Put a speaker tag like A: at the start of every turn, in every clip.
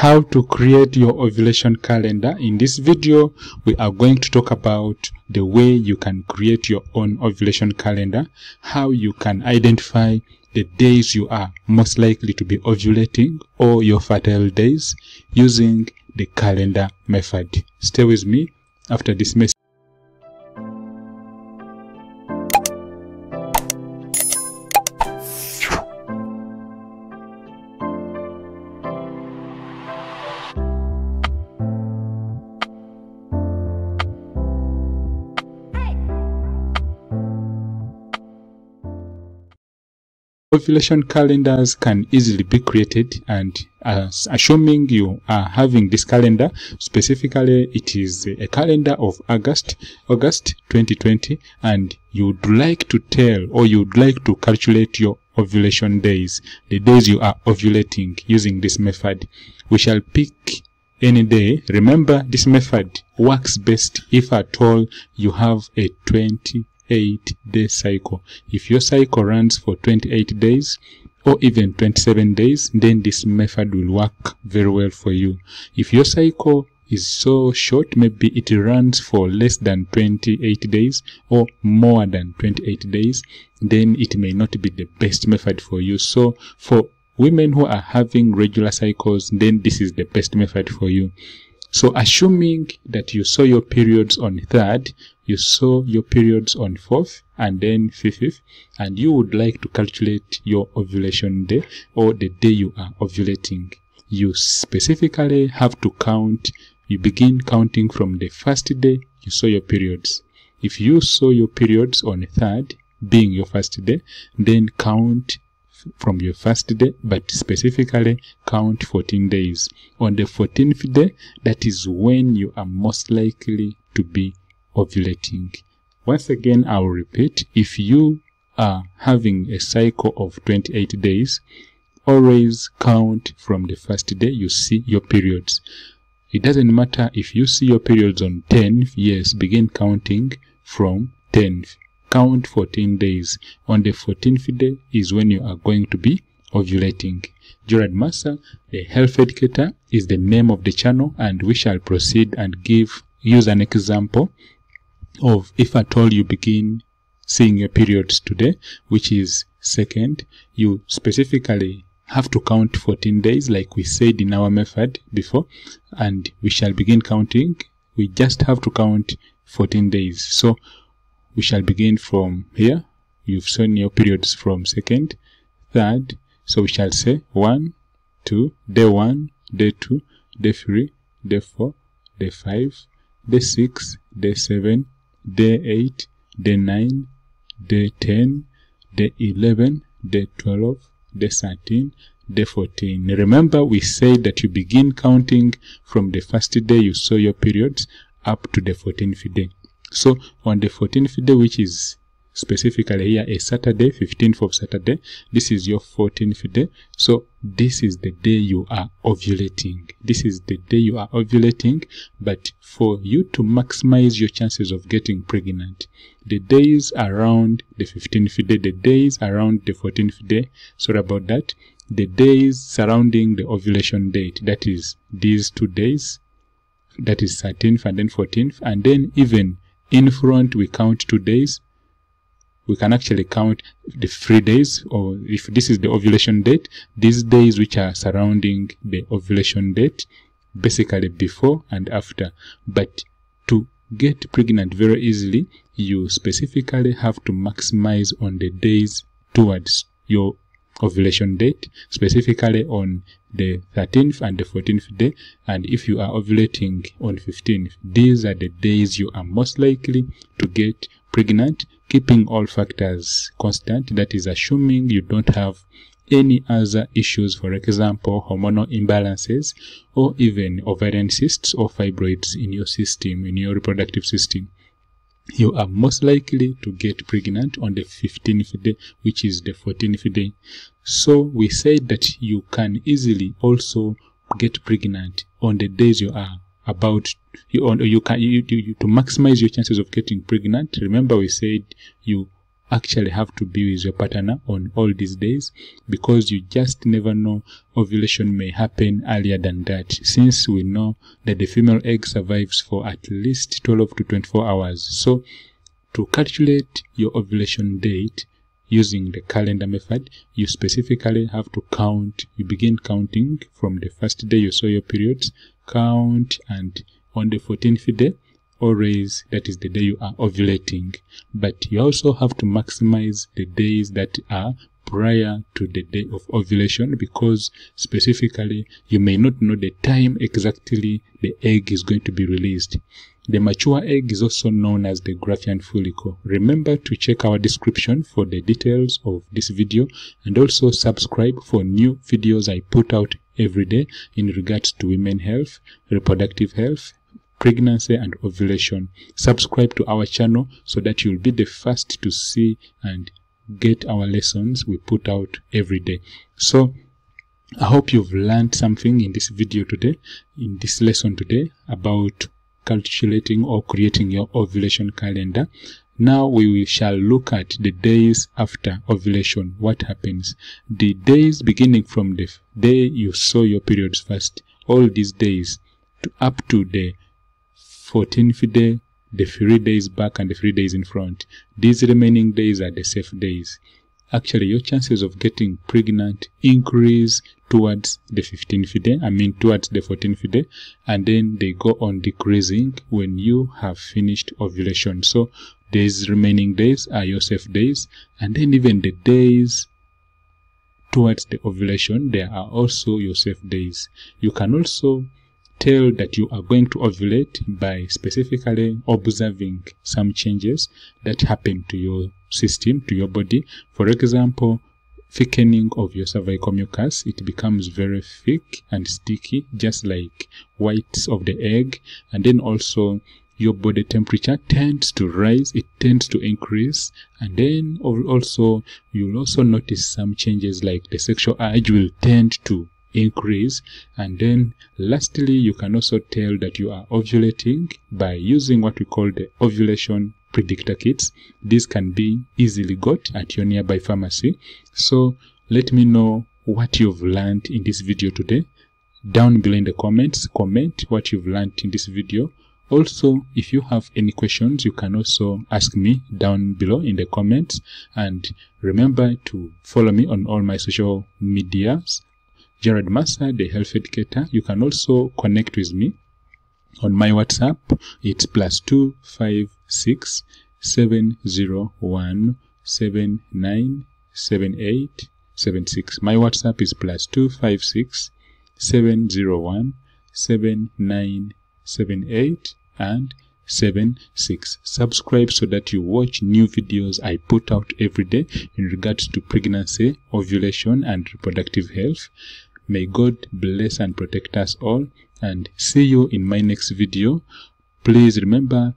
A: how to create your ovulation calendar in this video we are going to talk about the way you can create your own ovulation calendar how you can identify the days you are most likely to be ovulating or your fertile days using the calendar method stay with me after this message Ovulation calendars can easily be created and uh, assuming you are having this calendar, specifically it is a calendar of August, August 2020 and you'd like to tell or you'd like to calculate your ovulation days, the days you are ovulating using this method. We shall pick any day. Remember this method works best if at all you have a 20 28 day cycle. If your cycle runs for 28 days, or even 27 days, then this method will work very well for you. If your cycle is so short, maybe it runs for less than 28 days or more than 28 days, then it may not be the best method for you. So for women who are having regular cycles, then this is the best method for you. So assuming that you saw your periods on 3rd you saw your periods on 4th and then 5th and you would like to calculate your ovulation day or the day you are ovulating you specifically have to count you begin counting from the first day you saw your periods if you saw your periods on 3rd being your first day then count from your first day, but specifically count 14 days. On the 14th day, that is when you are most likely to be ovulating. Once again, I will repeat, if you are having a cycle of 28 days, always count from the first day you see your periods. It doesn't matter if you see your periods on 10th, yes, begin counting from 10th. Count 14 days. On the 14th day is when you are going to be ovulating. Gerard Massa, a health educator, is the name of the channel and we shall proceed and give, use an example of if at all you begin seeing your periods today, which is second, you specifically have to count 14 days like we said in our method before and we shall begin counting we just have to count 14 days so we shall begin from here you've seen your periods from second third so we shall say one two day one day two day three day four day five day six day seven day 8, day 9, day 10, day 11, day 12, day 13, day 14. Remember, we said that you begin counting from the first day you saw your periods up to the 14th day. So, on the 14th day, which is specifically here is Saturday, 15th of Saturday. This is your 14th day. So this is the day you are ovulating. This is the day you are ovulating. But for you to maximize your chances of getting pregnant, the days around the 15th day, the days around the 14th day, sorry about that, the days surrounding the ovulation date, that is these two days, that is 13th and then 14th, and then even in front we count two days we can actually count the three days or if this is the ovulation date these days which are surrounding the ovulation date basically before and after but to get pregnant very easily you specifically have to maximize on the days towards your ovulation date specifically on the 13th and the 14th day and if you are ovulating on 15th these are the days you are most likely to get pregnant keeping all factors constant that is assuming you don't have any other issues for example hormonal imbalances or even ovarian cysts or fibroids in your system in your reproductive system you are most likely to get pregnant on the 15th day which is the 14th day so we say that you can easily also get pregnant on the days you are about you on you can you, you to maximize your chances of getting pregnant remember we said you actually have to be with your partner on all these days because you just never know ovulation may happen earlier than that since we know that the female egg survives for at least 12 to 24 hours so to calculate your ovulation date using the calendar method you specifically have to count you begin counting from the first day you saw your periods count and on the 14th day always that is the day you are ovulating but you also have to maximize the days that are prior to the day of ovulation because specifically you may not know the time exactly the egg is going to be released the mature egg is also known as the graphian follicle. Remember to check our description for the details of this video and also subscribe for new videos I put out every day in regards to women health, reproductive health, pregnancy and ovulation. Subscribe to our channel so that you'll be the first to see and get our lessons we put out every day. So I hope you've learned something in this video today, in this lesson today about calculating or creating your ovulation calendar Now we shall look at the days after ovulation. What happens? The days beginning from the day you saw your periods first, all these days to up to the 14th day, the three days back and the three days in front. These remaining days are the safe days. actually your chances of getting pregnant increase towards the 15th day, I mean towards the 14th day, and then they go on decreasing when you have finished ovulation. So these remaining days are your safe days, and then even the days towards the ovulation, there are also your safe days. You can also tell that you are going to ovulate by specifically observing some changes that happen to your system to your body for example thickening of your cervical mucus it becomes very thick and sticky just like whites of the egg and then also your body temperature tends to rise it tends to increase and then also you'll also notice some changes like the sexual urge will tend to increase and then lastly you can also tell that you are ovulating by using what we call the ovulation predictor kits. This can be easily got at your nearby pharmacy. So let me know what you've learned in this video today. Down below in the comments, comment what you've learned in this video. Also, if you have any questions, you can also ask me down below in the comments. And remember to follow me on all my social medias. Jared Massa, the health educator. You can also connect with me on my WhatsApp. It's plus two five six seven zero one seven nine seven eight seven six. My WhatsApp is plus two five six seven zero one seven nine seven eight and seven six. subscribe so that you watch new videos i put out every day in regards to pregnancy ovulation and reproductive health may god bless and protect us all and see you in my next video please remember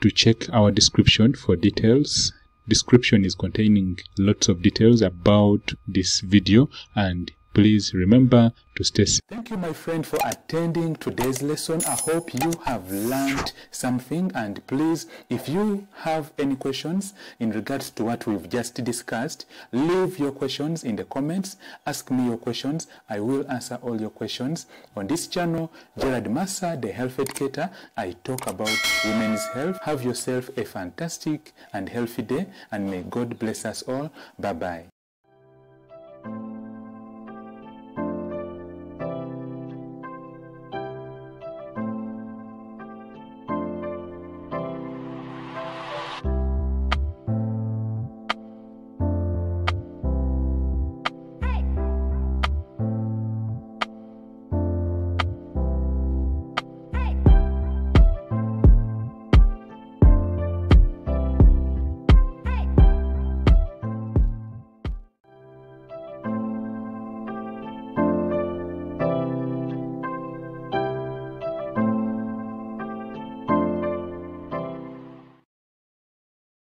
A: to check our description for details description is containing lots of details about this video and Please remember to stay safe. Thank you, my friend, for attending today's lesson. I hope you have learned something. And please, if you have any questions in regards to what we've just discussed, leave your questions in the comments. Ask me your questions. I will answer all your questions. On this channel, Gerard Massa, the health educator, I talk about women's health. Have yourself a fantastic and healthy day, and may God bless us all. Bye bye.